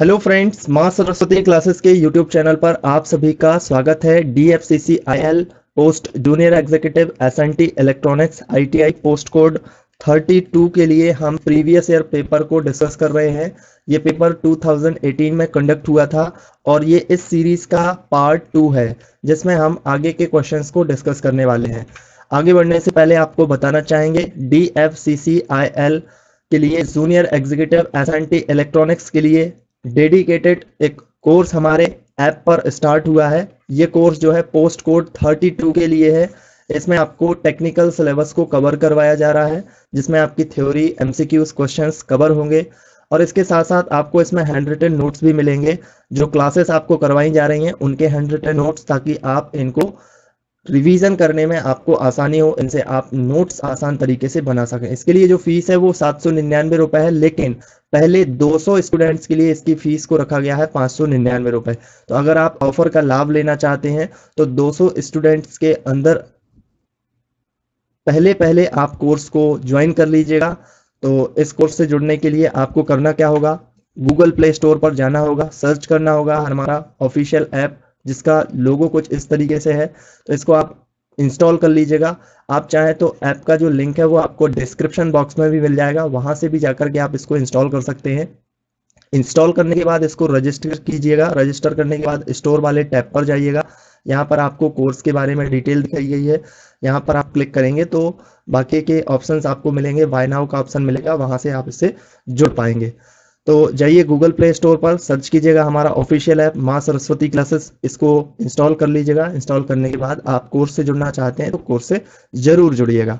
hello friends माँ Saraswati classes के YouTube channel पर आप सभी का स्वागत है D F C C I L post junior executive S N T electronics I T I post code 32 के लिए हम प्रीवियस ईयर पेपर को डिस्कस कर रहे हैं ये पेपर 2018 में कंडक्ट हुआ था और ये इस सीरीज का पार्ट टू है जिसमें हम आगे के क्वेश्चन को डिस्कस करने वाले हैं आगे बढ़ने से पहले आपको बताना चाहेंगे D F C C I L के लिए junior executive S N T electronics के लिए डेडिकेटेड एक कोर्स हमारे ऐप पर स्टार्ट हुआ है ये कोर्स जो है पोस्ट कोड 32 के लिए है इसमें आपको टेक्निकल सिलेबस को कवर करवाया जा रहा है जिसमें आपकी थ्योरी एमसीक्यूज क्वेश्चंस कवर होंगे और इसके साथ साथ आपको इसमें हैंड रिटन नोट्स भी मिलेंगे जो क्लासेस आपको करवाई जा रही हैं उनके हैंड रिटन नोट्स ताकि आप इनको रिवीजन करने में आपको आसानी हो इनसे आप नोट्स आसान तरीके से बना सकें इसके लिए जो फीस है वो सात सौ निन्यानवे रुपए है लेकिन पहले 200 स्टूडेंट्स के लिए इसकी फीस को रखा गया है पांच सौ निन्यानवे रुपए तो अगर आप ऑफर का लाभ लेना चाहते हैं तो 200 स्टूडेंट्स के अंदर पहले पहले आप कोर्स को ज्वाइन कर लीजिएगा तो इस कोर्स से जुड़ने के लिए आपको करना क्या होगा गूगल प्ले स्टोर पर जाना होगा सर्च करना होगा हमारा ऑफिशियल ऐप जिसका लोगो कुछ इस तरीके से है तो इसको आप इंस्टॉल कर लीजिएगा आप चाहें तो ऐप का जो लिंक है वो आपको डिस्क्रिप्शन बॉक्स में भी मिल जाएगा वहां से भी जाकर के आप इसको इंस्टॉल कर सकते हैं इंस्टॉल करने के बाद इसको रजिस्टर कीजिएगा रजिस्टर करने के बाद स्टोर वाले टैब पर जाइएगा यहाँ पर आपको कोर्स के बारे में डिटेल दिखाई गई है यहाँ पर आप क्लिक करेंगे तो बाकी के ऑप्शंस आपको मिलेंगे बाय नाउ का ऑप्शन मिलेगा वहां से आप इससे जुड़ पाएंगे तो जाइए गूगल प्ले स्टोर पर सर्च कीजिएगा हमारा ऑफिशियल ऐप माँ सरस्वती क्लासेस इसको इंस्टॉल कर लीजिएगा इंस्टॉल करने के बाद आप कोर्स से जुड़ना चाहते हैं तो कोर्स से जरूर जुड़िएगा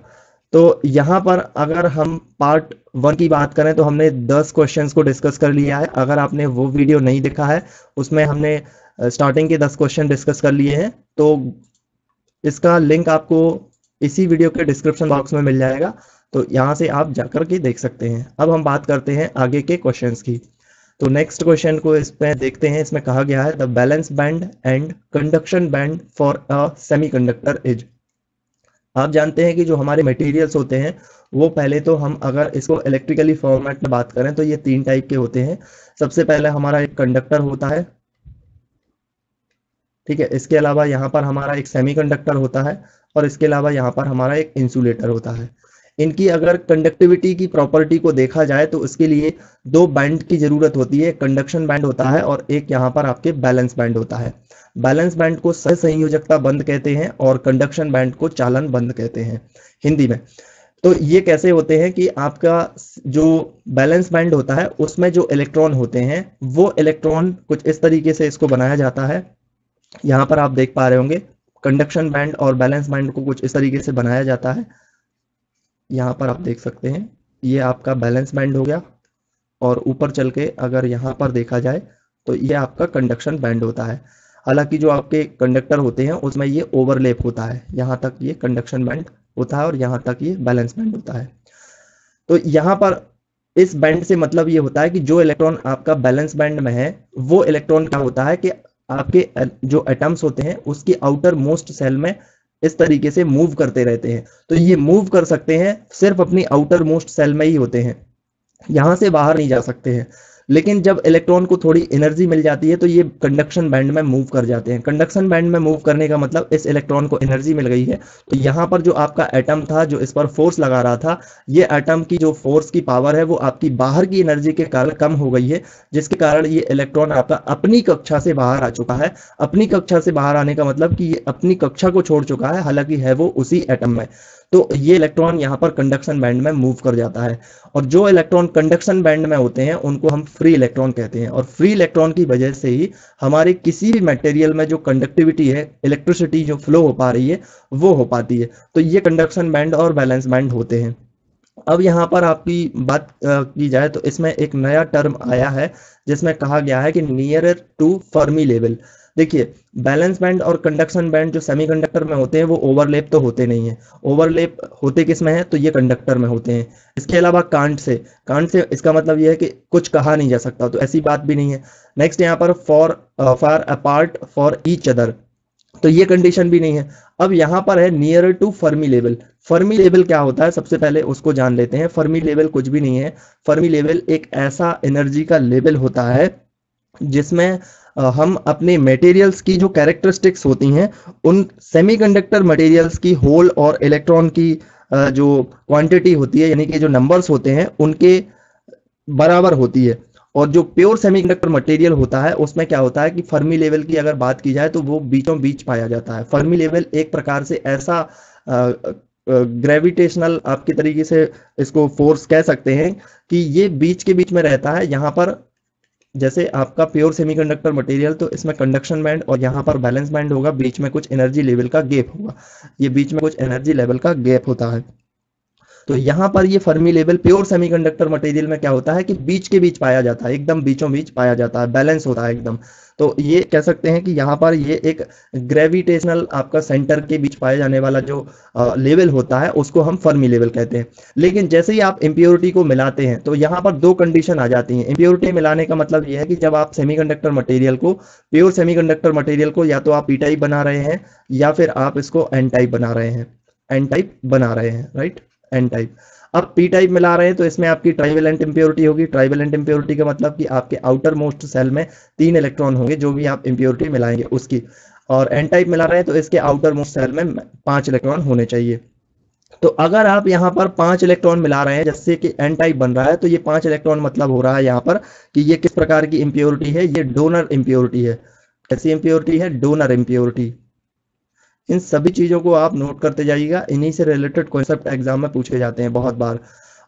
तो यहाँ पर अगर हम पार्ट वन की बात करें तो हमने दस क्वेश्चंस को डिस्कस कर लिया है अगर आपने वो वीडियो नहीं देखा है उसमें हमने स्टार्टिंग के दस क्वेश्चन डिस्कस कर लिए हैं तो इसका लिंक आपको इसी वीडियो के डिस्क्रिप्शन बॉक्स में मिल जाएगा तो यहाँ से आप जाकर के देख सकते हैं अब हम बात करते हैं आगे के क्वेश्चंस की तो नेक्स्ट क्वेश्चन को इसमें देखते हैं इसमें कहा गया है the valence band and conduction band for a conductor is आप जानते हैं कि जो हमारे मटेरियल्स होते हैं वो पहले तो हम अगर इसको इलेक्ट्रिकली फॉर्मेट में बात करें तो ये तीन टाइप के होते हैं सबसे पहले हमारा एक कंडक्टर होता है ठीक है इसके अलावा यहाँ पर हमारा एक सेमीकंडक्टर होता है और इसके अलावा यहाँ पर हमारा एक इंसुलेटर होता है इनकी अगर कंडक्टिविटी की प्रॉपर्टी को देखा जाए तो उसके लिए दो बैंड की जरूरत होती है कंडक्शन बैंड होता है और एक यहाँ पर आपके बैलेंस बैंड होता है बैलेंस बैंड को सह संयोजकता बंद कहते हैं और कंडक्शन बैंड को चालन बंद कहते हैं हिंदी में तो ये कैसे होते हैं कि आपका जो बैलेंस बैंड होता है उसमें जो इलेक्ट्रॉन होते हैं वो इलेक्ट्रॉन कुछ इस तरीके से इसको बनाया जाता है यहाँ पर आप देख पा रहे होंगे कंडक्शन बैंड और बैलेंस बैंड को कुछ इस तरीके से बनाया जाता है यहाँ पर आप देख सकते हैं ये आपका बैलेंस बैंड हो गया और ऊपर चल के अगर यहाँ पर देखा जाए तो ये आपका कंडक्शन बैंड होता है हालांकि जो आपके कंडक्टर होते हैं उसमें ये ओवरलेप होता है यहाँ तक ये कंडक्शन बैंड होता है और यहाँ तक ये बैलेंस बैंड होता है तो यहाँ पर इस बैंड से मतलब ये होता है कि जो इलेक्ट्रॉन आपका बैलेंस बैंड में है वो इलेक्ट्रॉन क्या होता है कि आपके जो एटम्स होते हैं उसकी आउटर मोस्ट सेल में इस तरीके से मूव करते रहते हैं तो ये मूव कर सकते हैं सिर्फ अपनी आउटर मोस्ट सेल में ही होते हैं यहां से बाहर नहीं जा सकते हैं लेकिन जब इलेक्ट्रॉन को थोड़ी एनर्जी मिल जाती है तो ये कंडक्शन बैंड में मूव कर जाते हैं कंडक्शन बैंड में मूव करने का मतलब इस इलेक्ट्रॉन को एनर्जी मिल गई है तो यहाँ पर जो आपका एटम था जो इस पर फोर्स लगा रहा था ये एटम की जो फोर्स की पावर है वो आपकी बाहर की एनर्जी के कारण कम हो गई है जिसके कारण ये इलेक्ट्रॉन आपका अपनी कक्षा से बाहर आ चुका है अपनी कक्षा से बाहर आने का मतलब कि ये अपनी कक्षा को छोड़ चुका है हालांकि है वो उसी एटम में तो ये इलेक्ट्रॉन यहाँ पर कंडक्शन बैंड में मूव कर जाता है और जो इलेक्ट्रॉन कंडक्शन बैंड में होते हैं उनको हम फ्री इलेक्ट्रॉन कहते हैं और फ्री इलेक्ट्रॉन की वजह से ही हमारे किसी भी मटेरियल में जो कंडक्टिविटी है इलेक्ट्रिसिटी जो फ्लो हो पा रही है वो हो पाती है तो ये कंडक्शन बैंड और बैलेंस बैंड होते हैं अब यहाँ पर आपकी बात की जाए तो इसमें एक नया टर्म आया है जिसमें कहा गया है कि नियर टू फर्मी लेवल देखिए बैलेंस बैंड और कंडक्शन बैंड जो सेमीकंडक्टर में होते हैं वो ओवरलेप तो होते नहीं है ओवरलेप होते किस में है तो ये कंडक्टर में होते हैं इसके अलावा कांट से कांट से इसका मतलब ये है कि कुछ कहा नहीं जा सकता तो ऐसी बात भी नहीं है नेक्स्ट यहाँ पर for a apart for each other तो ये कंडीशन भी नहीं है अब यहाँ पर है near to Fermi level Fermi level क्या होता है सबसे पहले उसको जान लेते हैं फर्मी लेवल कुछ भी नहीं है फर्मी लेवल एक ऐसा एनर्जी का लेवल होता है जिसमें हम अपने मटेरियल्स की जो कैरेक्टरिस्टिक्स होती हैं उन सेमीकंडक्टर मटेरियल्स की होल और इलेक्ट्रॉन की जो क्वांटिटी होती है यानी कि जो नंबर्स होते हैं उनके बराबर होती है और जो प्योर सेमीकंडक्टर मटेरियल होता है उसमें क्या होता है कि फर्मी लेवल की अगर बात की जाए तो वो बीचों बीच पाया जाता है फर्मी लेवल एक प्रकार से ऐसा ग्रेविटेशनल आपके तरीके से इसको फोर्स कह सकते हैं कि ये बीच के बीच में रहता है यहाँ पर जैसे आपका प्योर सेमीकंडक्टर मटेरियल तो इसमें कंडक्शन बैंड और यहाँ पर बैलेंस बैंड होगा बीच में कुछ एनर्जी लेवल का गैप होगा ये बीच में कुछ एनर्जी लेवल का गैप होता है तो यहाँ पर ये Fermi level pure semiconductor material में क्या होता है कि बीच के बीच पाया जाता है एकदम बीचों बीच पाया जाता है बैलेंस होता है एकदम तो ये कह सकते हैं कि यहाँ पर ये एक ग्रेविटेशनल आपका सेंटर के बीच पाया जाने वाला जो लेवल होता है उसको हम फर्मी लेवल कहते हैं लेकिन जैसे ही आप इम्प्योरिटी को मिलाते हैं तो यहाँ पर दो कंडीशन आ जाती हैं इम्प्योरिटी मिलाने का मतलब यह है कि जब आप सेमी मटेरियल को प्योर सेमी मटेरियल को या तो आप पी टाइप बना रहे हैं या फिर आप इसको एन टाइप बना रहे हैं एन टाइप बना रहे हैं राइट एन टाइप अब पी टाइप मिला रहे हैं तो इसमें आपकी ट्राइवेलेंट इम्प्योरिटी होगी ट्राइवेलेंट इंप्योरिटी का मतलब कि आपके आउटर मोस्ट सेल में तीन इलेक्ट्रॉन होंगे जो भी आप इंप्योरिटी मिलाएंगे उसकी और एन टाइप मिला रहे हैं तो इसके आउटर मोस्ट सेल में पांच इलेक्ट्रॉन होने चाहिए तो अगर आप यहाँ पर पांच इलेक्ट्रॉन मिला रहे हैं जैसे कि एन टाइप बन रहा है तो ये पांच इलेक्ट्रॉन मतलब हो रहा है यहाँ पर कि ये किस प्रकार की इम्प्योरिटी है ये डोनर इम्प्योरिटी है कैसी इम्प्योरिटी है डोनर इम्प्योरिटी इन सभी चीज़ों को आप नोट करते जाइएगा इन्हीं से रिलेटेड कॉन्सेप्ट एग्जाम में पूछे जाते हैं बहुत बार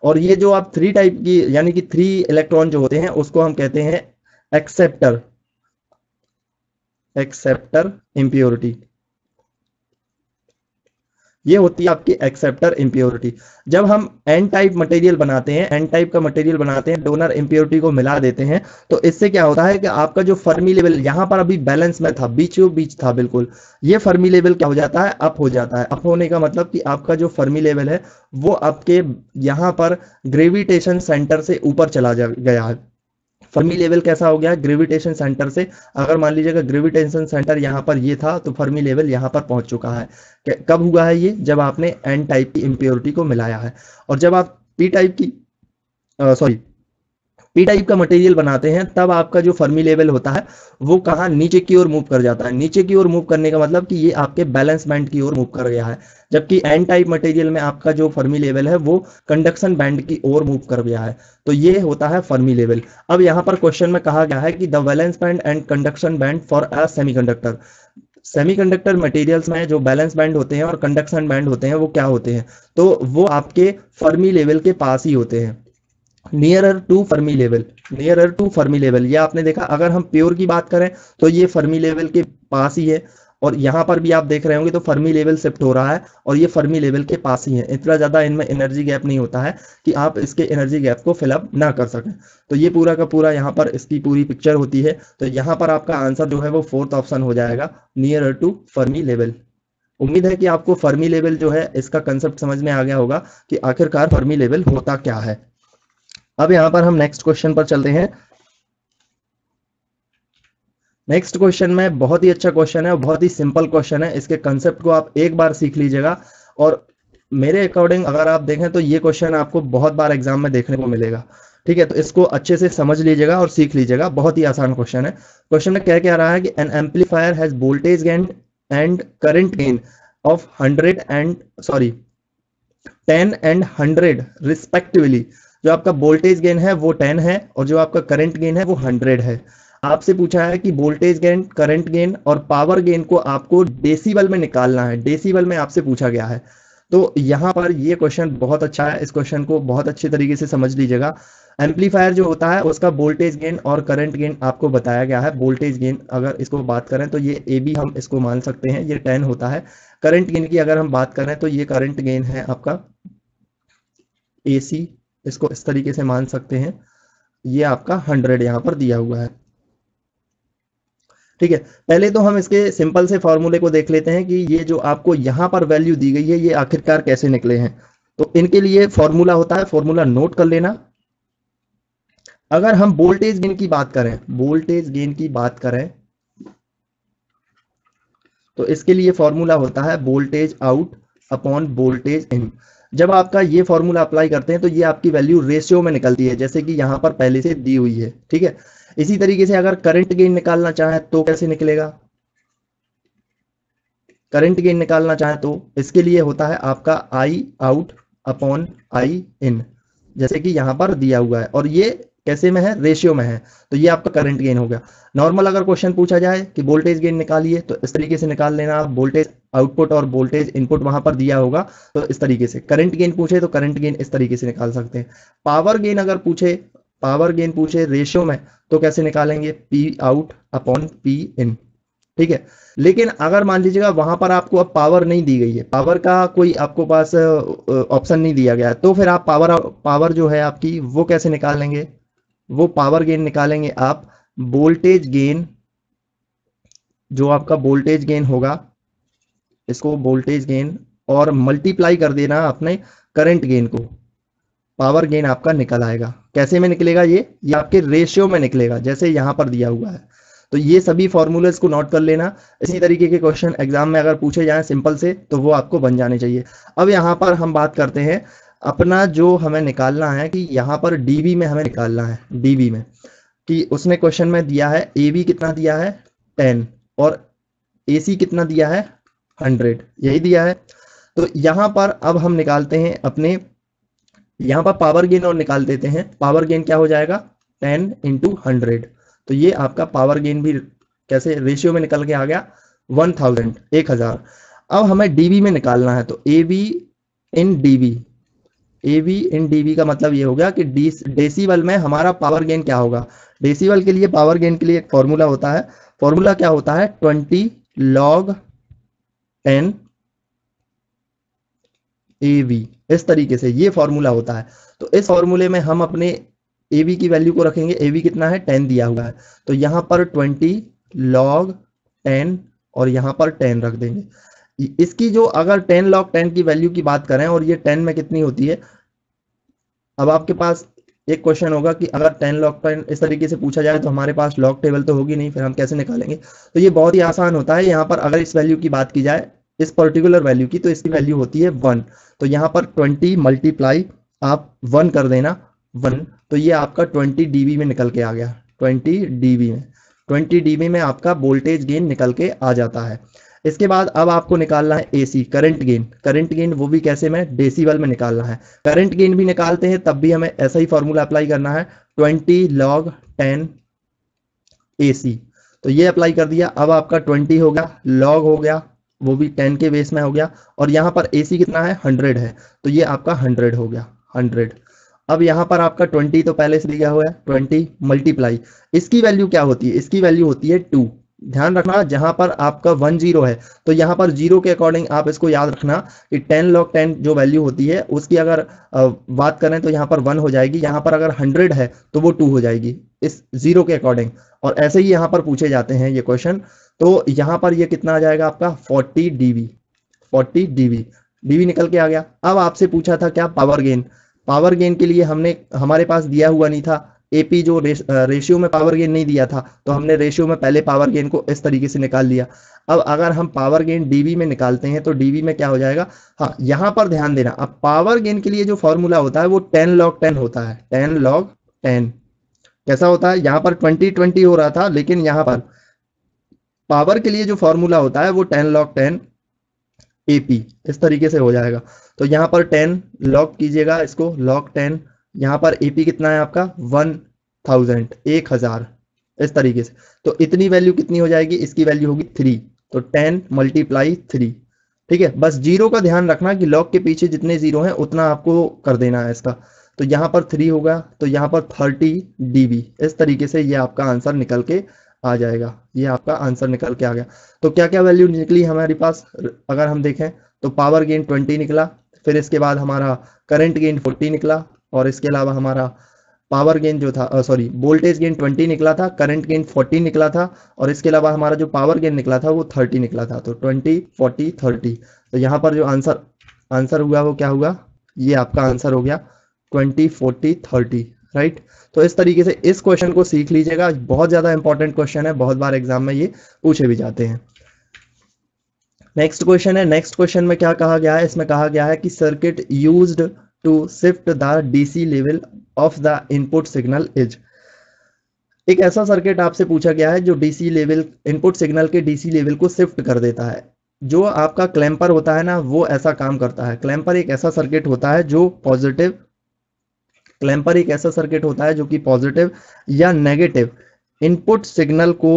और ये जो आप थ्री टाइप की यानी कि थ्री इलेक्ट्रॉन जो होते हैं उसको हम कहते हैं एक्सेप्टर एक्सेप्टर इम्प्योरिटी ये होती है आपकी एक्सेप्टर इम्प्योरिटी जब हम एन टाइप मटेरियल बनाते हैं एन टाइप का मटेरियल बनाते हैं डोनर इम्प्योरिटी को मिला देते हैं तो इससे क्या होता है कि आपका जो फर्मी लेवल यहाँ पर अभी बैलेंस में था बीचों बीच था बिल्कुल ये फर्मी लेवल क्या हो जाता है अप हो जाता है अप होने का मतलब कि आपका जो फर्मी लेवल है वो आपके यहाँ पर ग्रेविटेशन सेंटर से ऊपर चला जा गया है फर्मी लेवल कैसा हो गया ग्रेविटेशन सेंटर से अगर मान लीजिएगा ग्रेविटेशन सेंटर यहाँ पर ये था तो फर्मी लेवल यहाँ पर पहुंच चुका है कब हुआ है ये जब आपने एन टाइप की इम्प्योरिटी को मिलाया है और जब आप पी टाइप की सॉरी पी टाइप का मटेरियल बनाते हैं तब आपका जो फर्मी लेवल होता है वो कहाँ नीचे की ओर मूव कर जाता है नीचे की ओर मूव करने का मतलब कि ये आपके बैलेंस बैंड की ओर मूव कर गया है जबकि एन टाइप मटेरियल में आपका जो फर्मी लेवल है वो कंडक्शन बैंड की ओर मूव कर गया है तो ये होता है फर्मी लेवल अब यहाँ पर क्वेश्चन में कहा गया है कि the valence band and conduction band for a semi semiconductor materials में जो बैलेंस बैंड होते हैं और कंडक्शन बैंड होते हैं वो क्या होते हैं तो वो आपके फर्मी लेवल के पास ही होते हैं nearer to Fermi level nearer to Fermi level ये आपने देखा अगर हम प्योर की बात करें तो ये फर्मी लेवल के पास ही है और यहाँ पर भी आप देख रहे होंगे तो फर्मी लेवल शिफ्ट हो रहा है और ये फर्मी लेवल के पास ही है इतना ज़्यादा इनमें एनर्जी गैप नहीं होता है कि आप इसके एनर्जी गैप को फिलअप ना कर सकें तो ये पूरा का पूरा यहाँ पर इसकी पूरी पिक्चर होती है तो यहाँ पर आपका आंसर जो है वो फोर्थ ऑप्शन हो जाएगा नियर टू फर्मी लेवल उम्मीद है कि आपको फर्मी लेवल जो है इसका कंसेप्ट समझ में आ गया होगा कि आखिरकार फर्मी लेवल होता क्या है अब यहां पर हम नेक्स्ट क्वेश्चन पर चलते हैं नेक्स्ट क्वेश्चन में बहुत ही अच्छा क्वेश्चन है और बहुत ही सिंपल क्वेश्चन है इसके कंसेप्ट को आप एक बार सीख लीजिएगा और मेरे अकॉर्डिंग अगर आप देखें तो ये क्वेश्चन आपको बहुत बार एग्जाम में देखने को मिलेगा ठीक है तो इसको अच्छे से समझ लीजिएगा और सीख लीजिएगा बहुत ही आसान क्वेश्चन है क्वेश्चन में क्या क्या रहा है कि an amplifier has voltage gain and current gain of hundred and sorry ten and hundred respectively जो आपका वोल्टेज गेन है वो टेन है और जो आपका करंट गेन है वो हंड्रेड है आपसे पूछा है कि वोल्टेज गेन करंट गेन और पावर गेन को आपको डेसीबल में निकालना है डेसीबल में आपसे पूछा गया है तो यहाँ पर ये क्वेश्चन बहुत अच्छा है इस क्वेश्चन को बहुत अच्छे तरीके से समझ लीजिएगा एम्पलीफायर जो होता है उसका वोल्टेज गेन और करंट गेन आपको बताया गया है वोल्टेज गेन अगर इसको बात करें तो ये ए बी हम इसको मान सकते हैं ये टेन होता है करंट गेन की अगर हम बात करें तो ये करंट गेन है आपका ए सी इसको इस तरीके से मान सकते हैं ये आपका हंड्रेड यहां पर दिया हुआ है ठीक है पहले तो हम इसके सिंपल से फॉर्मूले को देख लेते हैं कि ये जो आपको यहां पर वैल्यू दी गई है ये आखिरकार कैसे निकले हैं तो इनके लिए फॉर्मूला होता है फॉर्मूला नोट कर लेना अगर हम वोल्टेज गेन की बात करें वोल्टेज गेन की बात करें तो इसके लिए फॉर्मूला होता है voltage out upon voltage in जब आपका ये फॉर्मूला अप्लाई करते हैं तो ये आपकी वैल्यू रेशियो में निकलती है जैसे कि यहाँ पर पहले से दी हुई है ठीक है इसी तरीके से अगर करंट गेन निकालना चाहे तो कैसे निकलेगा करंट गेन निकालना चाहे तो इसके लिए होता है आपका आई आउट अपॉन आई इन जैसे कि यहां पर दिया हुआ है और ये कैसे में है रेशियो में है तो ये आपका करंट गेन हो गया नॉर्मल अगर क्वेश्चन पूछा जाए कि वोल्टेज गेन निकालिए तो इस तरीके से निकाल लेना आप वोल्टेज आउटपुट और वोल्टेज इनपुट वहां पर दिया होगा तो इस तरीके से करंट गेन पूछे तो करंट गेन इस तरीके से निकाल सकते हैं पावर गेन अगर पूछे पावर गेन पूछे रेशियो में तो कैसे निकालेंगे P out upon P in ठीक है लेकिन अगर मान लीजिएगा वहां पर आपको अब पावर नहीं दी गई है पावर का कोई आपको पास ऑप्शन नहीं दिया गया है तो फिर आप पावर पावर जो है आपकी वो कैसे निकाल लेंगे वो पावर गेन निकालेंगे आप वोल्टेज गेन जो आपका वोल्टेज गेन होगा इसको वोल्टेज गेन और मल्टीप्लाई कर देना अपने करंट गेन को पावर गेन आपका निकल आएगा कैसे में निकलेगा ये ये आपके रेशियो में निकलेगा जैसे यहां पर दिया हुआ है तो ये सभी फॉर्मूलेज को नोट कर लेना इसी तरीके के क्वेश्चन एग्जाम में अगर पूछे जाए सिंपल से तो वो आपको बन जाने चाहिए अब यहां पर हम बात करते हैं अपना जो हमें निकालना है कि यहाँ पर डीबी में हमें निकालना है डीबी में कि उसने क्वेश्चन में दिया है ए बी कितना दिया है टेन और ए सी कितना दिया है हंड्रेड यही दिया है तो यहाँ पर अब हम निकालते हैं अपने यहाँ पर पावर गेन और निकाल देते हैं पावर गेन क्या हो जाएगा टेन इंटू हंड्रेड तो ये आपका पावर गेन भी कैसे रेशियो में निकल के आ गया वन थाउजेंड एक हजार अब हमें डीबी में निकालना है तो A B in dB A V in D V का मतलब ये हो गया कि डी डेसीबल में हमारा पावर गेन क्या होगा डेसीबल के लिए पावर गेन के लिए एक फॉर्मूला होता है फॉर्मूला क्या होता है twenty log N A V इस तरीके से ये फॉर्मूला होता है तो इस फॉर्मूले में हम अपने ए वी की वैल्यू को रखेंगे ए वी कितना है टेन दिया हुआ है तो यहां पर ट्वेंटी लॉग टेन और यहां पर टेन रख देंगे इसकी जो अगर टेन लॉक टेन की वैल्यू की बात करें और ये टेन में कितनी होती है अब आपके पास एक क्वेश्चन होगा कि अगर टेन लॉक टेन इस तरीके से पूछा जाए तो हमारे पास लॉक टेबल तो होगी नहीं फिर हम कैसे निकालेंगे तो ये बहुत ही आसान होता है यहाँ पर अगर इस वैल्यू की बात की जाए इस पर्टिकुलर वैल्यू की तो इसकी वैल्यू होती है वन तो यहाँ पर ट्वेंटी मल्टीप्लाई आप वन कर देना वन तो ये आपका ट्वेंटी डीबी में निकल के आ गया ट्वेंटी डीबी में ट्वेंटी डीबी में आपका वोल्टेज गेन निकल के आ जाता है इसके बाद अब आपको निकालना है AC current gain current gain वो भी कैसे में वाल में निकालना है करंट गेन भी निकालते हैं तब भी हमें ऐसा ही फॉर्मूला अप्लाई करना है ट्वेंटी लॉग टेन एसी तो ये अप्लाई कर दिया अब आपका ट्वेंटी हो गया लॉग हो गया वो भी टेन के बेस में हो गया और यहाँ पर एसी कितना है हंड्रेड है तो ये आपका हंड्रेड हो गया हंड्रेड अब यहाँ पर आपका ट्वेंटी तो पहले से दिया हुआ है ट्वेंटी मल्टीप्लाई इसकी वैल्यू क्या होती है इसकी वैल्यू होती है टू ध्यान रखना जहां पर आपका वन जीरो है तो यहाँ पर जीरो के अकॉर्डिंग आप इसको याद रखना कि टेन लॉक टेन जो वैल्यू होती है उसकी अगर बात करें तो यहाँ पर वन हो जाएगी यहाँ पर अगर हंड्रेड है तो वो टू हो जाएगी इस जीरो के अकॉर्डिंग और ऐसे ही यहाँ पर पूछे जाते हैं ये क्वेश्चन तो यहाँ पर ये कितना आ जाएगा आपका forty dB forty dB dB निकल के आ गया अब आपसे पूछा था क्या पावर गेन पावर गेन के लिए हमने हमारे पास दिया हुआ नहीं था एपी जो रेशियो में पावर गेन नहीं दिया था तो हमने रेशियो में पहले पावर गेन को इस तरीके से निकाल लिया अब अगर हम पावर गेन डीवी में निकालते हैं तो डीवी में क्या हो जाएगा हाँ यहां पर ध्यान देना अब पावर गेन के लिए जो फॉर्मूला होता है वो टेन लॉग टेन होता है टेन लॉग टेन कैसा होता है यहाँ पर ट्वेंटी ट्वेंटी हो रहा था लेकिन यहां पर पावर के लिए जो फॉर्मूला होता है वो टेन लॉग टेन एपी इस तरीके से हो जाएगा तो यहां पर टेन लॉक कीजिएगा इसको लॉक टेन यहाँ पर एपी कितना है आपका वन थाउजेंड एक हजार इस तरीके से तो इतनी वैल्यू कितनी हो जाएगी इसकी वैल्यू होगी थ्री तो टेन मल्टीप्लाई थ्री ठीक है बस जीरो का ध्यान रखना कि लॉग के पीछे जितने जीरो हैं उतना आपको कर देना है इसका तो यहाँ पर थ्री होगा तो यहाँ पर थर्टी डीबी इस तरीके से ये आपका आंसर निकल के आ जाएगा ये आपका आंसर निकल के आ गया तो क्या क्या वैल्यू निकली हमारे पास अगर हम देखें तो पावर गेन ट्वेंटी निकला फिर इसके बाद हमारा करंट गेन फोर्टी निकला और इसके अलावा हमारा पावर गेन जो था सॉरी वोल्टेज गेन 20 निकला था करंट गेन 40 निकला था और इसके अलावा हमारा जो पावर गेन निकला था वो 30 निकला था तो 20 40 30 तो यहाँ पर जो आंसर आंसर हुआ वो क्या हुआ ये आपका आंसर हो गया 20 40 30 राइट तो इस तरीके से इस क्वेश्चन को सीख लीजिएगा बहुत ज़्यादा इंपॉर्टेंट क्वेश्चन है बहुत बार एग्जाम में ये पूछे भी जाते हैं नेक्स्ट क्वेश्चन है नेक्स्ट क्वेश्चन में क्या कहा गया है इसमें कहा गया है कि circuit used to shift the DC level of the input signal is एक ऐसा सर्किट आपसे पूछा गया है जो डीसी लेवल इनपुट सिग्नल के डीसी लेवल को शिफ्ट कर देता है जो आपका क्लैम्पर होता है ना वो ऐसा काम करता है क्लैम्पर एक ऐसा सर्किट होता है जो पॉजिटिव क्लैम्पर एक ऐसा सर्किट होता है जो कि पॉजिटिव या नेगेटिव इनपुट सिग्नल को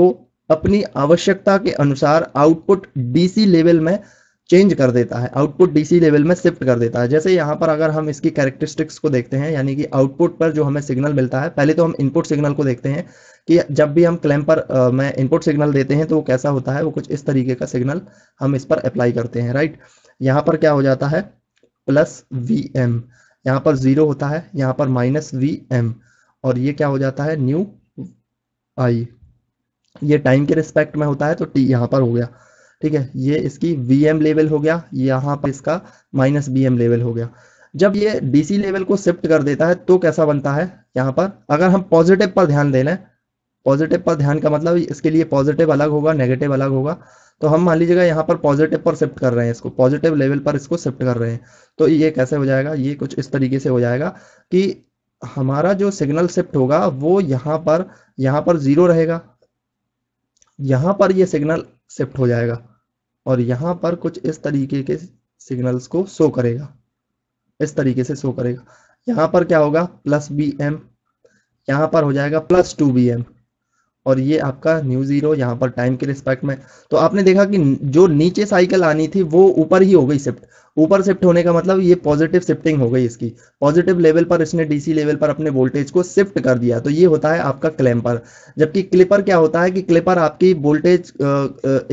अपनी आवश्यकता के अनुसार आउटपुट डीसी लेवल में चेंज कर देता है आउटपुट डीसी लेवल में शिफ्ट कर देता है जैसे यहाँ पर अगर हम इसकी कैरेक्टरिस्टिक्स को देखते हैं यानी कि आउटपुट पर जो हमें सिग्नल मिलता है पहले तो हम इनपुट सिग्नल को देखते हैं कि जब भी हम क्लैम पर मैं इनपुट सिग्नल देते हैं तो वो कैसा होता है वो कुछ इस तरीके का सिग्नल हम इस पर अप्लाई करते हैं राइट यहाँ पर क्या हो जाता है प्लस वी एम यहाँ पर जीरो होता है यहाँ पर माइनस वी एम और ये क्या हो जाता है न्यू आई ये टाइम के रिस्पेक्ट में होता है तो टी यहाँ पर हो गया ठीक है ये इसकी वी एम लेवल हो गया यहाँ पर इसका माइनस बी एम लेवल हो गया जब ये डीसी लेवल को शिफ्ट कर देता है तो कैसा बनता है यहाँ पर अगर हम पॉजिटिव पर ध्यान दे लें पॉजिटिव पर ध्यान का मतलब इसके लिए पॉजिटिव अलग होगा नेगेटिव अलग होगा तो हम मान लीजिएगा यहाँ पर पॉजिटिव पर शिफ्ट कर रहे हैं इसको पॉजिटिव लेवल पर इसको शिफ्ट कर रहे हैं तो ये कैसे हो जाएगा ये कुछ इस तरीके से हो जाएगा कि हमारा जो सिग्नल शिफ्ट होगा वो यहाँ पर यहाँ पर जीरो रहेगा यहाँ पर ये सिग्नल शिफ्ट हो जाएगा और यहाँ पर कुछ इस तरीके के सिग्नल्स को शो करेगा इस तरीके से शो करेगा यहाँ पर क्या होगा प्लस बी एम यहाँ पर हो जाएगा प्लस टू बी एम और ये आपका न्यू जीरो यहाँ पर टाइम के रिस्पेक्ट में तो आपने देखा कि जो नीचे साइकिल आनी थी वो ऊपर ही हो गई शिफ्ट ऊपर शिफ्ट होने का मतलब ये पॉजिटिव शिफ्टिंग हो गई इसकी पॉजिटिव लेवल पर इसने डीसी लेवल पर अपने वोल्टेज को शिफ्ट कर दिया तो ये होता है आपका क्लैम्पर जबकि क्लिपर क्या होता है कि क्लिपर आपकी वोल्टेज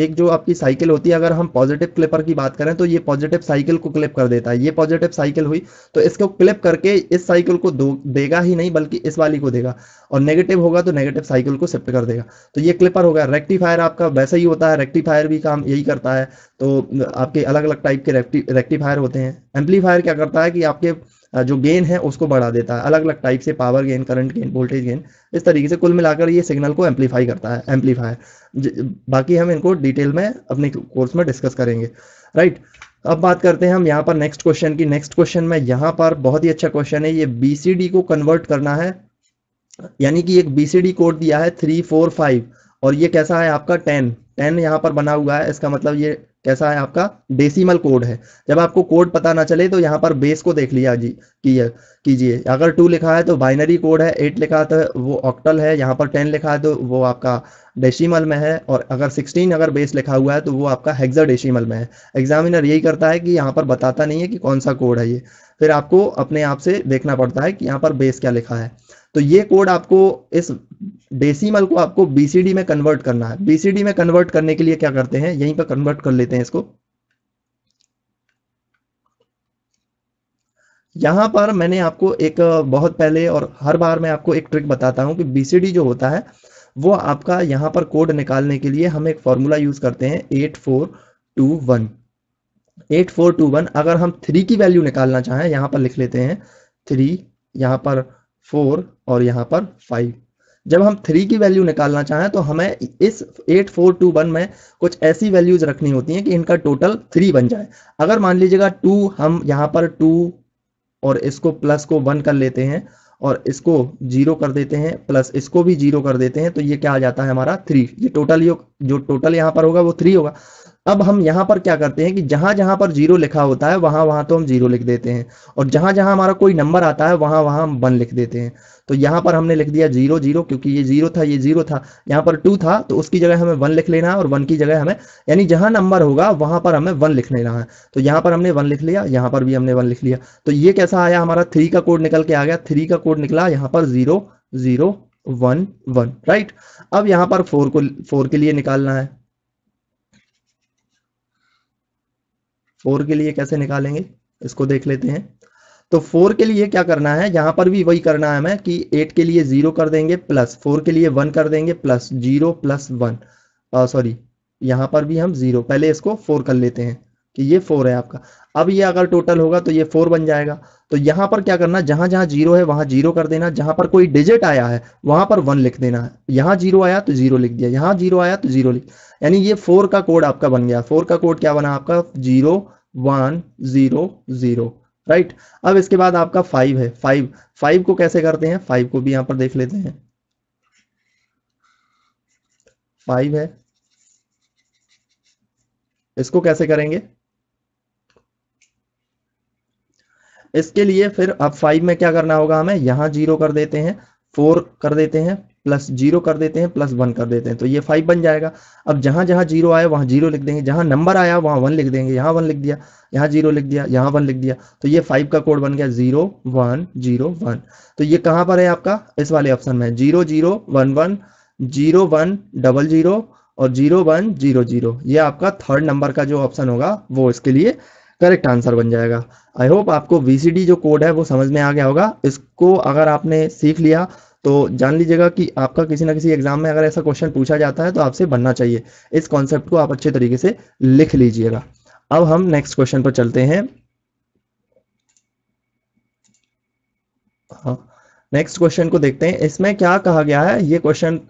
एक जो आपकी साइकिल होती है अगर हम पॉजिटिव क्लिपर की बात करें तो ये पॉजिटिव साइकिल को क्लिप कर देता है ये पॉजिटिव साइकिल हुई तो इसको क्लिप करके इस साइकिल को देगा ही नहीं बल्कि इस वाली को देगा और नेगेटिव होगा तो नेगेटिव साइकिल को शिफ्ट कर देगा तो ये क्लिपर हो गया रेक्टिफायर आपका वैसा ही होता है रेक्टिफायर भी काम यही करता है तो आपके अलग अलग टाइप के रेक्टिफायर एम्पलीफायर होते हैं एम्पलीफायर क्या करता है कि आपके जो गेन है उसको बढ़ा देता है अलग अलग टाइप से power gain current gain voltage gain इस तरीके से कुल मिलाकर ये सिग्नल को एम्पलीफाई करता है एम्पलीफायर बाकी हम इनको डिटेल में अपने कोर्स में डिस्कस करेंगे राइट अब बात करते हैं हम यहाँ पर नेक्स्ट क्वेश्चन की नेक्स्ट क्वेश्चन में यहाँ पर बहुत ही अच्छा क्वेश्चन है ये बीसीडी को कन्वर्ट करना है यानी कि एक बीसीडी कोड दिया है थ्री फोर फाइव और ये कैसा है आपका टेन टेन यहाँ पर बना हुआ है इसका मतलब ये कैसा है आपका डेसिमल कोड है जब आपको कोड पता ना चले तो यहाँ पर बेस को देख लिया जी कीजिए अगर टू लिखा है तो बाइनरी कोड है एट लिखा तो वो ऑक्टल है यहाँ पर टेन लिखा है तो वो आपका डेसिमल में है और अगर सिक्सटीन अगर बेस लिखा हुआ है तो वो आपका हेक्सा डेसीमल में है एग्जामिनर यही करता है कि यहाँ पर बताता नहीं है कि कौन सा कोड है ये फिर आपको अपने आप से देखना पड़ता है कि यहाँ पर बेस क्या लिखा है तो ये कोड आपको इस डेसिमल को आपको बीसीडी में कन्वर्ट करना है बीसीडी में कन्वर्ट करने के लिए क्या करते हैं यहीं पर कन्वर्ट कर लेते हैं इसको यहां पर मैंने आपको एक बहुत पहले और हर बार मैं आपको एक ट्रिक बताता हूं कि बीसीडी जो होता है वो आपका यहां पर कोड निकालने के लिए हम एक फॉर्मूला यूज़ करते हैं eight four two one eight four two one अगर हम थ्री की वैल्यू निकालना चाहें यहां पर लिख लेते हैं थ्री यहां पर फोर और यहाँ पर फाइव जब हम थ्री की वैल्यू निकालना चाहें तो हमें इस एट फोर टू वन में कुछ ऐसी वैल्यूज रखनी होती हैं कि इनका टोटल थ्री बन जाए अगर मान लीजिएगा टू हम यहाँ पर टू और इसको प्लस को वन कर लेते हैं और इसको जीरो कर देते हैं प्लस इसको भी जीरो कर देते हैं तो ये क्या आ जाता है हमारा थ्री ये टोटल जो टोटल यहाँ पर होगा वो थ्री होगा अब हम यहां पर क्या करते हैं कि जहां जहां पर जीरो लिखा होता है वहां वहां तो हम जीरो लिख देते हैं और जहां जहां हमारा कोई नंबर आता है वहां वहां हम वन लिख देते हैं तो यहां पर हमने लिख दिया जीरो जीरो क्योंकि ये जीरो था ये जीरो था यहाँ पर टू था तो उसकी जगह हमें वन लिख लेना है और वन की जगह हमें यानी जहां नंबर होगा वहां पर हमें वन लिख लेना है तो यहां पर हमने वन लिख लिया यहां पर भी हमने वन लिख लिया तो ये कैसा आया हमारा थ्री का कोड निकल के आ गया थ्री का कोड निकला यहां पर zero zero one one right अब यहां पर फोर को फोर के लिए निकालना है फोर के लिए कैसे निकालेंगे इसको देख लेते हैं तो फोर के लिए क्या करना है यहां पर भी वही करना है हमें कि एट के लिए जीरो कर देंगे प्लस फोर के लिए वन कर देंगे plus zero plus one sorry यहां पर भी हम जीरो पहले इसको फोर कर लेते हैं कि ये फोर है आपका अब ये अगर टोटल होगा तो ये फोर बन जाएगा तो यहां पर क्या करना जहां जहां जीरो है वहां जीरो कर देना जहां पर कोई डिजिट आया है वहां पर वन लिख देना है यहां जीरो आया तो जीरो लिख दिया यहां जीरो आया तो जीरो लिख यानी ये फोर का कोड आपका बन गया फोर का कोड क्या बना आपका zero one zero zero right अब इसके बाद आपका फाइव है फाइव फाइव को कैसे करते हैं फाइव को भी यहां पर देख लेते हैं फाइव है इसको कैसे करेंगे इसके लिए फिर अब फाइव में क्या करना होगा हमें यहां जीरो कर देते हैं फोर कर देते हैं प्लस जीरो कर देते हैं प्लस वन कर देते हैं तो ये फाइव बन जाएगा अब जहां जहां जीरो आया वहां जीरो लिख देंगे जहां नंबर आया वहां वन लिख देंगे यहां वन लिख दिया यहां जीरो लिख दिया यहां वन लिख दिया तो ये फाइव का कोड बन गया जीरो वन जीरो वन तो ये कहां पर है आपका इस वाले ऑप्शन में zero zero one one zero one double zero और जीरो वन जीरो जीरो ये आपका थर्ड नंबर का जो ऑप्शन होगा वो इसके लिए करेक्ट आंसर बन जाएगा आई होप आपको वी जो कोड है वो समझ में आ गया होगा इसको अगर आपने सीख लिया तो जान लीजिएगा कि आपका किसी ना किसी एग्जाम में अगर ऐसा क्वेश्चन पूछा जाता है तो आपसे बनना चाहिए इस कॉन्सेप्ट को आप अच्छे तरीके से लिख लीजिएगा अब हम नेक्स्ट क्वेश्चन पर चलते हैं नेक्स्ट हाँ, क्वेश्चन को देखते हैं इसमें क्या कहा गया है ये क्वेश्चन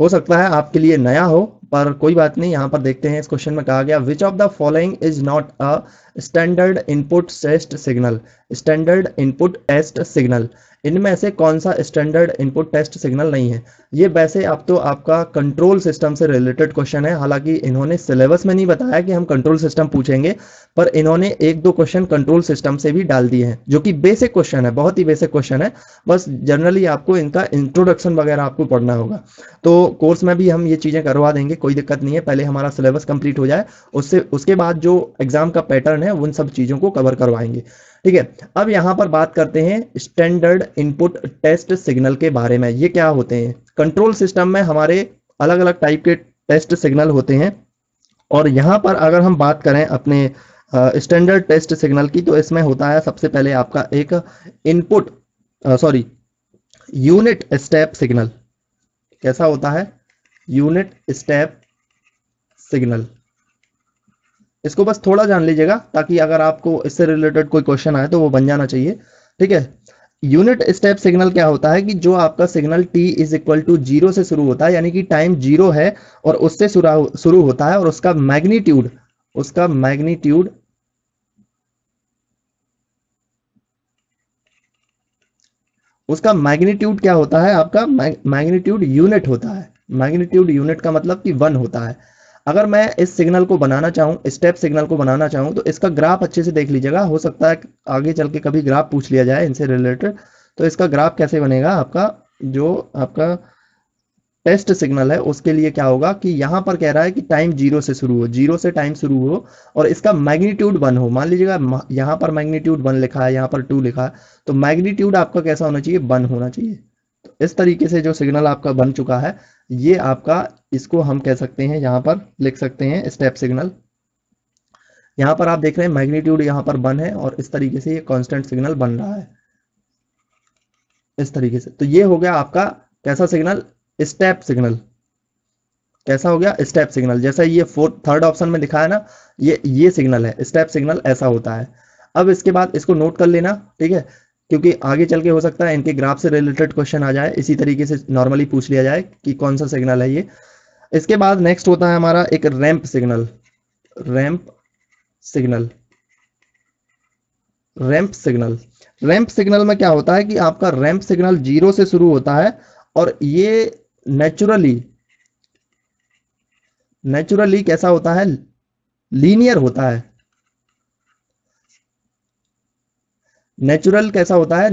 हो सकता है आपके लिए नया हो पर कोई बात नहीं यहाँ पर देखते हैं इस क्वेश्चन में कहा गया which of the following is not a standard input test signal standard input test signal इनमें से कौन सा स्टैंडर्ड इनपुट टेस्ट सिग्नल नहीं है ये वैसे आप तो आपका कंट्रोल सिस्टम से रिलेटेड क्वेश्चन है हालांकि इन्होंने सिलेबस में नहीं बताया कि हम कंट्रोल सिस्टम पूछेंगे पर इन्होंने एक दो क्वेश्चन कंट्रोल सिस्टम से भी डाल दिए हैं जो कि बेसिक क्वेश्चन है बहुत ही बेसिक क्वेश्चन है बस जनरली आपको इनका इंट्रोडक्शन वगैरह आपको पढ़ना होगा तो कोर्स में भी हम ये चीज़ें करवा देंगे कोई दिक्कत नहीं है पहले हमारा सिलेबस कंप्लीट हो जाए उससे उसके बाद जो एग्ज़ाम का पैटर्न है उन सब चीज़ों को कवर करवाएंगे ठीक है अब यहां पर बात करते हैं स्टैंडर्ड इनपुट टेस्ट सिग्नल के बारे में ये क्या होते हैं कंट्रोल सिस्टम में हमारे अलग अलग टाइप के टेस्ट सिग्नल होते हैं और यहां पर अगर हम बात करें अपने स्टैंडर्ड टेस्ट सिग्नल की तो इसमें होता है सबसे पहले आपका एक input sorry unit step signal कैसा होता है यूनिट स्टेप सिग्नल इसको बस थोड़ा जान लीजिएगा ताकि अगर आपको इससे रिलेटेड कोई क्वेश्चन आए तो वो बन जाना चाहिए ठीक है यूनिट स्टेप सिग्नल क्या होता है कि जो आपका signal t is equal to zero से शुरू होता है यानी कि टाइम जीरो है और उससे शुरू होता है और उसका मैग्नीट्यूड उसका मैग्नीट्यूड उसका मैग्नीट्यूड क्या होता है आपका मैग्नीट्यूड यूनिट होता है मैग्नीट्यूड यूनिट का मतलब कि वन होता है अगर मैं इस सिग्नल को बनाना चाहूँ स्टेप सिग्नल को बनाना चाहूँ तो इसका ग्राफ अच्छे से देख लीजिएगा हो सकता है आगे चल के कभी ग्राफ पूछ लिया जाए इनसे रिलेटेड तो इसका ग्राफ कैसे बनेगा आपका जो आपका टेस्ट सिग्नल है उसके लिए क्या होगा कि यहाँ पर कह रहा है कि टाइम जीरो से शुरू हो जीरो से टाइम शुरू हो और इसका मैग्नीट्यूड वन हो मान लीजिएगा यहाँ पर मैग्नीट्यूड वन लिखा है यहाँ पर टू लिखा है तो मैग्नीट्यूड आपका कैसा होना चाहिए वन होना चाहिए इस तरीके से जो सिग्नल आपका बन चुका है ये आपका इसको हम कह सकते हैं यहाँ पर लिख सकते हैं स्टेप सिग्नल यहाँ पर आप देख रहे हैं मैग्नीट्यूड यहाँ पर बन है और इस तरीके से ये कांस्टेंट सिग्नल बन रहा है इस तरीके से तो ये हो गया आपका कैसा सिग्नल स्टेप सिग्नल कैसा हो गया स्टेप सिग्नल जैसा ये फोर्थ थर्ड ऑप्शन में दिखा है ना ये ये सिग्नल है स्टेप सिग्नल ऐसा होता है अब इसके बाद इसको नोट कर लेना ठीक है क्योंकि आगे चल के हो सकता है इनके ग्राफ से रिलेटेड क्वेश्चन आ जाए इसी तरीके से नॉर्मली पूछ लिया जाए कि कौन सा सिग्नल है ये इसके बाद नेक्स्ट होता है हमारा एक ramp signal ramp signal ramp signal ramp signal में क्या होता है कि आपका रैंप सिग्नल जीरो से शुरू होता है और ये नेचुरली नेचुरली कैसा होता है लीनियर होता है नेचुरल कैसा होता है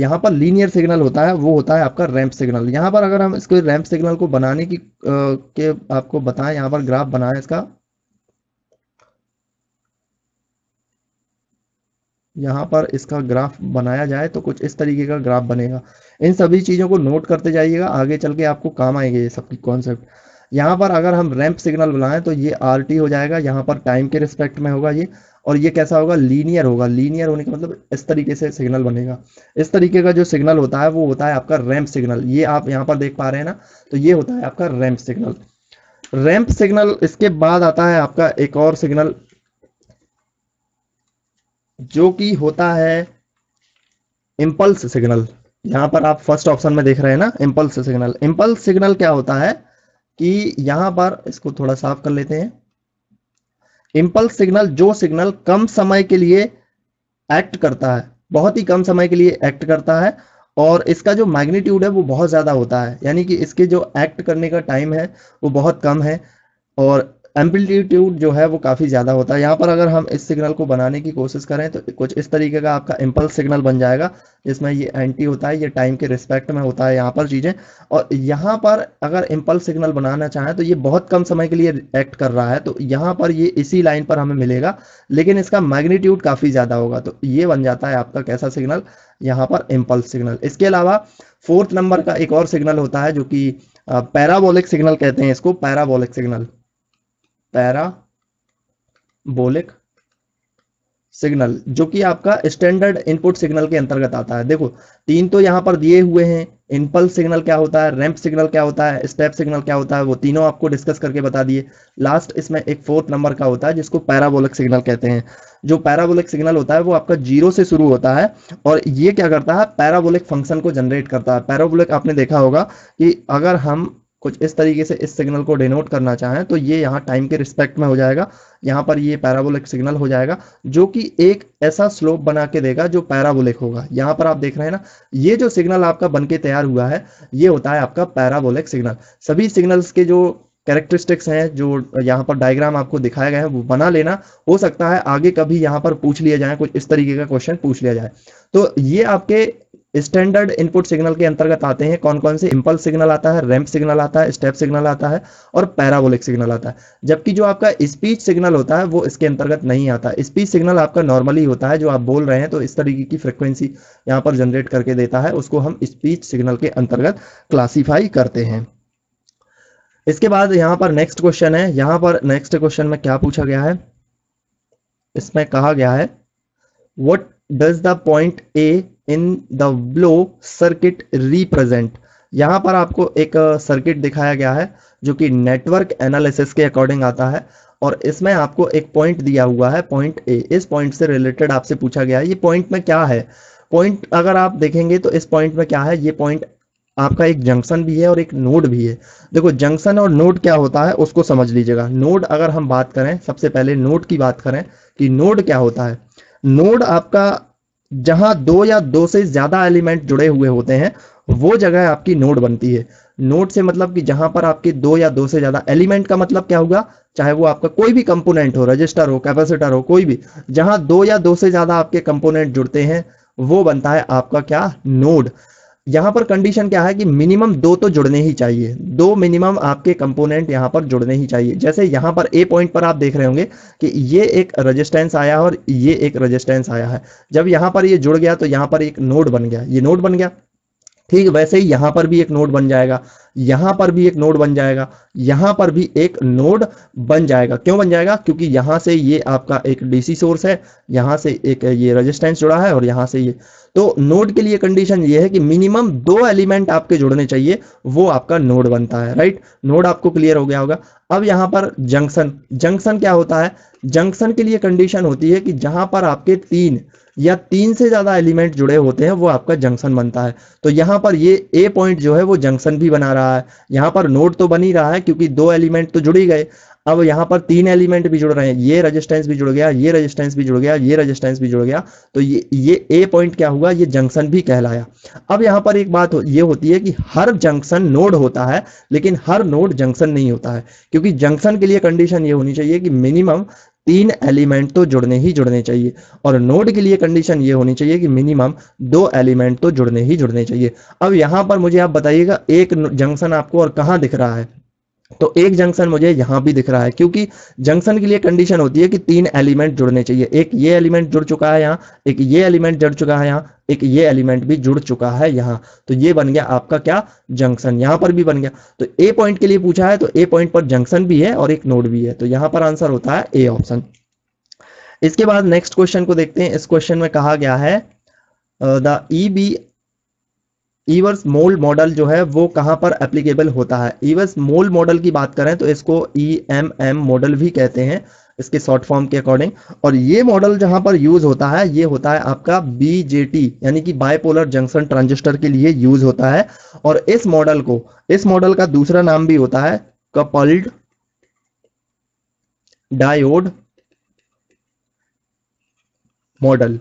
यहाँ पर लीनियर सिग्नल होता है वो होता है आपका रैंप सिग्नल यहाँ पर अगर हम इसको रैंप सिग्नल को बनाने की आ, के आपको बताएं यहाँ पर ग्राफ बनाएं इसका यहाँ पर इसका ग्राफ बनाया जाए तो कुछ इस तरीके का ग्राफ बनेगा इन सभी चीज़ों को नोट करते जाइएगा आगे चल के आपको काम आएंगे ये सबकी कॉन्सेप्ट यहाँ पर अगर हम रैंप सिग्नल बनाएं तो ये आर हो जाएगा यहाँ पर टाइम के रिस्पेक्ट में होगा ये और ये कैसा होगा लीनियर होगा लीनियर होने का मतलब इस तरीके से सिग्नल बनेगा इस तरीके का जो सिग्नल होता है वो होता है आपका रैम्प सिग्नल ये आप यहाँ पर देख पा रहे हैं ना तो ये होता है आपका रैम्प सिग्नल रैम्प सिग्नल इसके बाद आता है आपका एक और सिग्नल जो कि होता है इम्पल्स सिग्नल यहां पर आप फर्स्ट ऑप्शन में देख रहे हैं ना इम्पल्स सिग्नल इम्पल्स सिग्नल क्या होता है कि यहां पर इसको थोड़ा साफ कर लेते हैं इम्पल्स सिग्नल जो सिग्नल कम समय के लिए एक्ट करता है बहुत ही कम समय के लिए एक्ट करता है और इसका जो मैग्नीट्यूड है वो बहुत ज़्यादा होता है यानी कि इसके जो एक्ट करने का टाइम है वो बहुत कम है और एम्पलीट्यूड जो है वो काफ़ी ज़्यादा होता है यहाँ पर अगर हम इस सिग्नल को बनाने की कोशिश करें तो कुछ इस तरीके का आपका इम्पल्स सिग्नल बन जाएगा जिसमें ये एंटी होता है ये टाइम के रिस्पेक्ट में होता है यहाँ पर चीज़ें और यहाँ पर अगर इम्पल्स सिग्नल बनाना चाहें तो ये बहुत कम समय के लिए एक्ट कर रहा है तो यहाँ पर ये इसी लाइन पर हमें मिलेगा लेकिन इसका मैग्नीट्यूड काफ़ी ज़्यादा होगा तो ये बन जाता है आपका कैसा सिग्नल यहाँ पर इम्पल्स सिग्नल इसके अलावा फोर्थ नंबर का एक और सिग्नल होता है जो कि पैराबोलिक सिग्नल कहते हैं इसको पैराबोलिक सिग्नल पैराबोलिक सिग्नल जो कि आपका स्टैंडर्ड इनपुट सिग्नल के अंतर्गत आता है देखो तीन तो यहां पर दिए हुए हैं इम्पल्स सिग्नल क्या होता है रैंप सिग्नल क्या होता है स्टेप सिग्नल क्या होता है वो तीनों आपको डिस्कस करके बता दिए लास्ट इसमें एक फोर्थ नंबर का होता है जिसको पैराबोलिक सिग्नल कहते हैं जो पैराबोलिक सिग्नल होता है वो आपका जीरो से शुरू होता है और ये क्या करता है पैराबोलिक फंक्शन को जनरेट करता है पैराबोलिक आपने देखा होगा कि अगर हम कुछ इस तरीके से इस सिग्नल को डिनोट करना चाहें तो ये यहाँ टाइम के रिस्पेक्ट में हो जाएगा यहाँ पर ये पैराबोलिक सिग्नल हो जाएगा जो कि एक ऐसा स्लोप बना के देगा जो पैराबोलिक होगा यहाँ पर आप देख रहे हैं ना ये जो सिग्नल आपका बन के तैयार हुआ है ये होता है आपका पैराबोलिक सिग्नल सभी सिग्नल्स के जो कैरेक्टरिस्टिक्स हैं जो यहाँ पर डायग्राम आपको दिखाया गया है वो बना लेना हो सकता है आगे कभी यहाँ पर पूछ लिया जाए कुछ इस तरीके का क्वेश्चन पूछ लिया जाए तो ये आपके स्टैंडर्ड इनपुट सिग्नल के अंतर्गत आते हैं कौन कौन से इंपल सिग्नल आता है रैम्प सिग्नल आता है स्टेप सिग्नल आता है और पैराबोलिक सिग्नल आता है जबकि जो आपका स्पीच सिग्नल होता है वो इसके अंतर्गत नहीं आता स्पीच सिग्नल आपका नॉर्मली होता है जो आप बोल रहे हैं तो इस तरीके की फ्रिक्वेंसी यहाँ पर जनरेट करके देता है उसको हम स्पीच सिग्नल के अंतर्गत क्लासीफाई करते हैं इसके बाद यहाँ पर नेक्स्ट क्वेश्चन है यहाँ पर नेक्स्ट क्वेश्चन में क्या पूछा गया है इसमें कहा गया है what does the point A in the below circuit represent यहां पर आपको एक सर्किट दिखाया गया है जो कि नेटवर्क एनालिसिस के अकॉर्डिंग आता है और इसमें आपको एक पॉइंट दिया हुआ है पॉइंट ए इस पॉइंट से रिलेटेड आपसे पूछा गया है ये पॉइंट में क्या है पॉइंट अगर आप देखेंगे तो इस पॉइंट में क्या है ये पॉइंट आपका एक जंक्शन भी है और एक नोड भी है देखो जंक्शन और नोड क्या होता है उसको समझ लीजिएगा नोड अगर हम बात करें सबसे पहले नोड की बात करें कि नोड क्या होता है नोड आपका जहां दो या दो से ज्यादा एलिमेंट जुड़े हुए होते हैं वो जगह आपकी नोड बनती है नोड से मतलब कि जहां पर आपके दो या दो से ज्यादा एलिमेंट का मतलब क्या होगा चाहे वो आपका कोई भी कंपोनेंट हो रजिस्टर हो कैपेसिटर हो कोई भी जहां दो या दो से ज्यादा आपके कंपोनेंट जुड़ते हैं वो बनता है आपका क्या नोड यहां पर कंडीशन क्या है कि मिनिमम दो तो जुड़ने ही चाहिए दो मिनिमम आपके कंपोनेंट यहां पर जुड़ने ही चाहिए जैसे यहां पर ए पॉइंट पर आप देख रहे होंगे कि ये एक रेजिस्टेंस आया है और ये एक रेजिस्टेंस आया है जब यहां पर ये जुड़ गया तो यहां पर एक नोड बन गया ये नोड बन गया ठीक वैसे ही यहां पर भी एक नोड बन जाएगा यहां पर भी एक नोड बन जाएगा यहां पर भी एक नोड बन जाएगा क्यों बन जाएगा क्योंकि यहां से ये आपका एक डीसी सोर्स है यहां से एक ये रेजिस्टेंस जुड़ा है और यहां से ये तो नोड के लिए कंडीशन ये है कि मिनिमम दो एलिमेंट आपके जुड़ने चाहिए वो आपका नोड बनता है राइट नोड आपको क्लियर हो गया होगा अब यहां पर जंक्शन जंक्शन क्या होता है जंक्शन के लिए कंडीशन होती है कि जहां पर आपके तीन या तीन से ज्यादा एलिमेंट जुड़े होते हैं वो आपका जंक्शन बनता है तो यहाँ पर ये ए पॉइंट जो है वो जंक्शन भी बना रहा है यहाँ पर नोड तो बन ही रहा है क्योंकि दो एलिमेंट तो जुड़ ही गए अब यहाँ पर तीन एलिमेंट भी जुड़ रहे हैं ये रेजिस्टेंस भी जुड़ गया ये रेजिस्टेंस भी जुड़ गया ये रेजिस्टेंस भी जुड़ गया तो ये ये ए पॉइंट क्या हुआ ये जंक्शन भी कहलाया अब यहाँ पर एक बात हो, ये होती है कि हर जंक्शन नोड होता है लेकिन हर नोड जंक्शन नहीं होता है क्योंकि जंक्शन के लिए कंडीशन ये होनी चाहिए कि मिनिमम तीन एलिमेंट तो जुड़ने ही जुड़ने चाहिए और नोड के लिए कंडीशन ये होनी चाहिए कि मिनिमम दो एलिमेंट तो जुड़ने ही जुड़ने चाहिए अब यहां पर मुझे आप बताइएगा एक जंक्शन आपको और कहां दिख रहा है तो एक जंक्शन मुझे यहां भी दिख रहा है क्योंकि जंक्शन के लिए कंडीशन होती है कि तीन एलिमेंट जुड़ने चाहिए एक ये एलिमेंट जुड़ चुका है यहाँ एक ये एलिमेंट जुड़ चुका है यहाँ एक ये एलिमेंट भी जुड़ चुका है यहाँ तो ये बन गया आपका क्या जंक्शन यहां पर भी बन गया तो ए पॉइंट के लिए पूछा है तो ए पॉइंट पर जंक्शन भी है और एक नोड भी है तो यहां पर आंसर होता है ए ऑप्शन इसके बाद नेक्स्ट क्वेश्चन को देखते हैं इस क्वेश्चन में कहा गया है the E B Ebers Moll model जो है वो कहाँ पर एप्लीकेबल होता है ईवर्स मोल मॉडल की बात करें तो इसको ई एम एम मॉडल भी कहते हैं इसके शॉर्ट फॉर्म के अकॉर्डिंग और ये मॉडल जहां पर यूज होता है ये होता है आपका बीजेटी यानी कि बायपोलर जंक्शन ट्रांजिस्टर के लिए यूज होता है और इस मॉडल को इस मॉडल का दूसरा नाम भी होता है कपल्ड डायोड मॉडल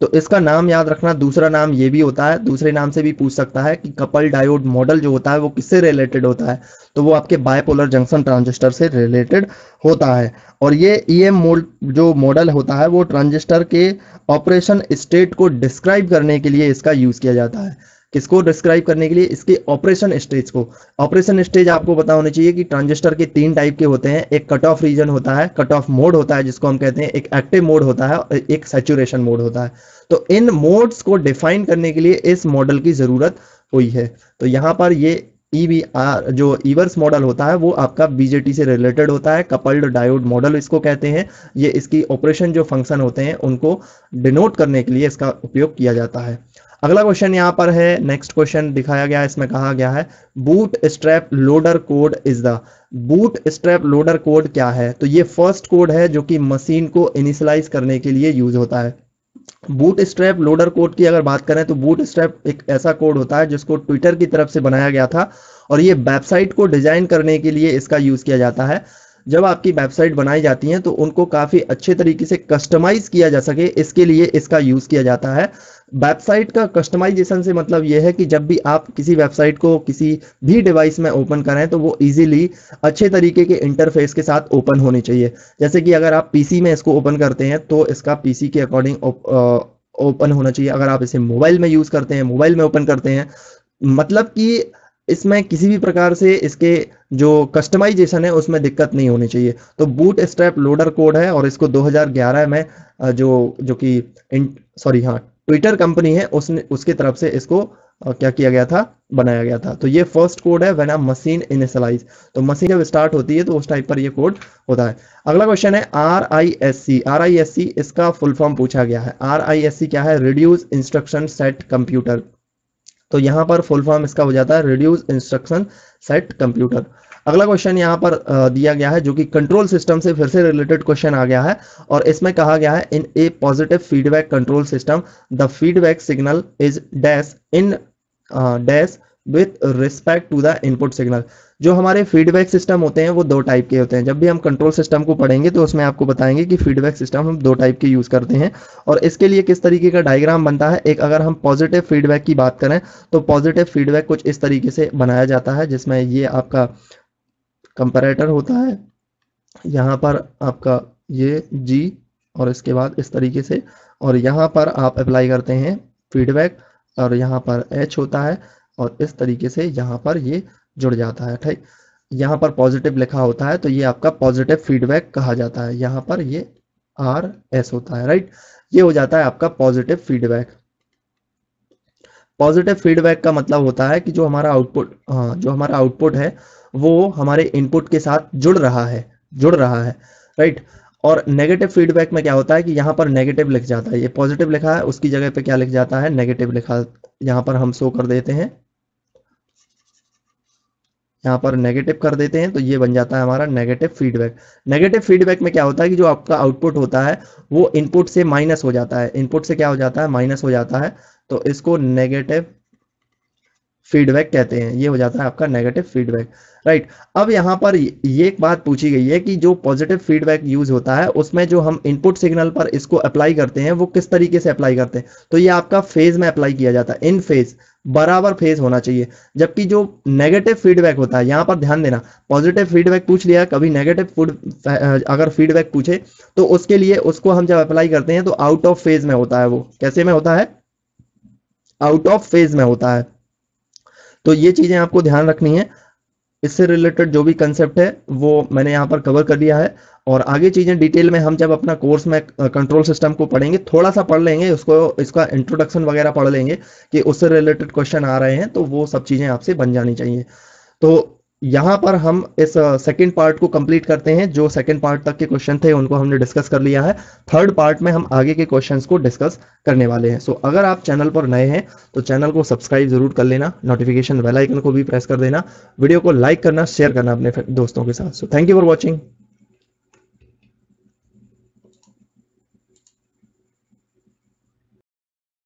तो इसका नाम याद रखना दूसरा नाम ये भी होता है दूसरे नाम से भी पूछ सकता है कि कपल डायोड मॉडल जो होता है वो किससे रिलेटेड होता है तो वो आपके बायपोलर जंक्शन ट्रांजिस्टर से रिलेटेड होता है और ये ई e मोड जो मॉडल होता है वो ट्रांजिस्टर के ऑपरेशन स्टेट को डिस्क्राइब करने के लिए इसका यूज़ किया जाता है किसको डिस्क्राइब करने के लिए इसके ऑपरेशन स्टेज को ऑपरेशन स्टेज आपको पता होना चाहिए कि ट्रांजिस्टर के तीन टाइप के होते हैं एक कट ऑफ रीजन होता है कट ऑफ मोड होता है जिसको हम कहते हैं एक एक्टिव मोड होता है और एक सेचुरेशन मोड होता है तो इन मोड्स को डिफाइन करने के लिए इस मॉडल की जरूरत हुई है तो यहाँ पर ये ईवीआर e जो ईवर्स मॉडल होता है वो आपका बीजेटी से रिलेटेड होता है कपल्ड डायोड मॉडल इसको कहते हैं ये इसकी ऑपरेशन जो फंक्शन होते हैं उनको डिनोट करने के लिए इसका उपयोग किया जाता है अगला क्वेश्चन यहाँ पर है नेक्स्ट क्वेश्चन दिखाया गया इसमें कहा गया है boot strap loader code is the boot strap loader code क्या है तो ये फर्स्ट कोड है जो कि मशीन को इनिशलाइज करने के लिए यूज होता है बूट स्ट्रैप लोडर कोड की अगर बात करें तो बूट स्ट्रैप एक ऐसा कोड होता है जिसको ट्विटर की तरफ से बनाया गया था और ये वेबसाइट को डिजाइन करने के लिए इसका यूज किया जाता है जब आपकी वेबसाइट बनाई जाती हैं तो उनको काफ़ी अच्छे तरीके से कस्टमाइज़ किया जा सके इसके लिए इसका यूज़ किया जाता है वेबसाइट का कस्टमाइजेशन से मतलब यह है कि जब भी आप किसी वेबसाइट को किसी भी डिवाइस में ओपन करें तो वो इजीली अच्छे तरीके के इंटरफेस के साथ ओपन होनी चाहिए जैसे कि अगर आप पीसी में इसको ओपन करते हैं तो इसका पीसी के अकॉर्डिंग ओपन होना चाहिए अगर आप इसे मोबाइल में यूज़ करते हैं मोबाइल में ओपन करते हैं मतलब कि इसमें किसी भी प्रकार से इसके जो कस्टमाइजेशन है उसमें दिक्कत नहीं होनी चाहिए तो बूट स्ट्रैप लोडर कोड है और इसको 2011 में जो जो कि सॉरी हाँ ट्विटर कंपनी है उसने उसके तरफ से इसको क्या किया गया था बनाया गया था तो ये फर्स्ट कोड है वेन आ मशीन इनिशलाइज तो मशीन जब स्टार्ट होती है तो उस टाइप पर ये कोड होता है अगला क्वेश्चन है R I S C R I S C इसका फुल फॉर्म पूछा गया है आर आई एस सी क्या है रिड्यूस इंस्ट्रक्शन सेट कंप्यूटर तो यहाँ पर फुल फॉर्म इसका हो जाता है रिड्यूस इंस्ट्रक्शन सेट कंप्यूटर अगला क्वेश्चन यहाँ पर दिया गया है जो कि कंट्रोल सिस्टम से फिर से रिलेटेड क्वेश्चन आ गया है और इसमें कहा गया है in a positive feedback control system the feedback signal is dash in dash with respect to the input signal जो हमारे फीडबैक सिस्टम होते हैं वो दो टाइप के होते हैं जब भी हम कंट्रोल सिस्टम को पढ़ेंगे तो उसमें आपको बताएंगे कि फीडबैक सिस्टम हम दो टाइप के यूज़ करते हैं और इसके लिए किस तरीके का डायग्राम बनता है एक अगर हम पॉजिटिव फीडबैक की बात करें तो पॉजिटिव फीडबैक कुछ इस तरीके से बनाया जाता है जिसमें ये आपका कंपेरेटर होता है यहाँ पर आपका ये जी और इसके बाद इस तरीके से और यहाँ पर आप अप्लाई करते हैं फीडबैक और यहाँ पर एच होता है और इस तरीके से यहाँ पर ये जुड़ जाता है ठीक यहाँ पर पॉजिटिव लिखा होता है तो ये आपका पॉजिटिव फीडबैक कहा जाता है यहाँ पर ये आर एस होता है राइट ये हो जाता है आपका पॉजिटिव फीडबैक पॉजिटिव फीडबैक का मतलब होता है कि जो हमारा आउटपुट हाँ जो हमारा आउटपुट है वो हमारे इनपुट के साथ जुड़ रहा है जुड़ रहा है राइट और नेगेटिव फीडबैक में क्या होता है कि यहाँ पर नेगेटिव लिख जाता है ये पॉजिटिव लिखा है उसकी जगह पे क्या लिख जाता है नेगेटिव लिखा यहाँ पर हम शो कर देते हैं यहाँ पर नेगेटिव कर देते हैं तो ये बन जाता है हमारा नेगेटिव फीडबैक नेगेटिव फीडबैक में क्या होता है कि जो आपका आउटपुट होता है वो इनपुट से माइनस हो जाता है इनपुट से क्या हो जाता है माइनस हो जाता है तो इसको नेगेटिव फीडबैक कहते हैं ये हो जाता है आपका नेगेटिव फीडबैक राइट अब यहाँ पर ये एक बात पूछी गई है कि जो पॉजिटिव फीडबैक यूज होता है उसमें जो हम इनपुट सिग्नल पर इसको अप्लाई करते हैं वो किस तरीके से अप्लाई करते हैं तो ये आपका फेज में अप्लाई किया जाता है इन फेज बराबर फेस होना चाहिए जबकि जो नेगेटिव फीडबैक होता है यहाँ पर ध्यान देना पॉजिटिव फीडबैक पूछ लिया कभी नेगेटिव फूड अगर फीडबैक पूछे तो उसके लिए उसको हम जब अप्लाई करते हैं तो आउट ऑफ फेज में होता है वो कैसे में होता है आउट ऑफ फेज में होता है तो ये चीजें आपको ध्यान रखनी है इससे रिलेटेड जो भी कंसेप्ट है वो मैंने यहाँ पर कवर कर दिया है और आगे चीज़ें डिटेल में हम जब अपना कोर्स में कंट्रोल सिस्टम को पढ़ेंगे थोड़ा सा पढ़ लेंगे उसको इसका इंट्रोडक्शन वगैरह पढ़ लेंगे कि उससे रिलेटेड क्वेश्चन आ रहे हैं तो वो सब चीज़ें आपसे बन जानी चाहिए तो यहाँ पर हम इस सेकेंड पार्ट को कंप्लीट करते हैं जो सेकेंड पार्ट तक के क्वेश्चन थे उनको हमने डिस्कस कर लिया है थर्ड पार्ट में हम आगे के क्वेश्चंस को डिस्कस करने वाले हैं सो so, अगर आप चैनल पर नए हैं तो चैनल को सब्सक्राइब जरूर कर लेना नोटिफिकेशन बेल आइकन को भी प्रेस कर देना वीडियो को लाइक करना शेयर करना अपने दोस्तों के साथ so thank you for watching